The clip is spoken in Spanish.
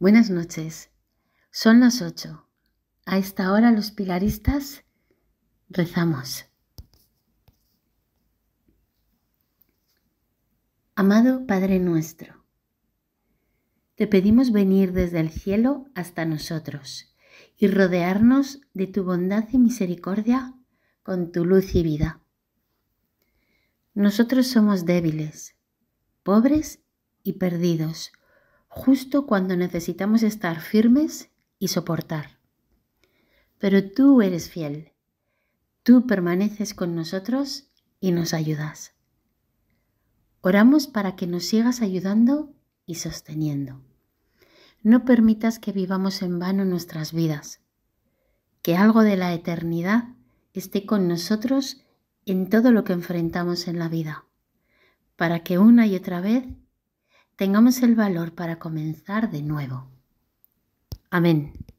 Buenas noches. Son las 8. A esta hora los pilaristas rezamos. Amado Padre nuestro, te pedimos venir desde el cielo hasta nosotros y rodearnos de tu bondad y misericordia con tu luz y vida. Nosotros somos débiles, pobres y perdidos justo cuando necesitamos estar firmes y soportar. Pero tú eres fiel, tú permaneces con nosotros y nos ayudas. Oramos para que nos sigas ayudando y sosteniendo. No permitas que vivamos en vano nuestras vidas, que algo de la eternidad esté con nosotros en todo lo que enfrentamos en la vida, para que una y otra vez tengamos el valor para comenzar de nuevo. Amén.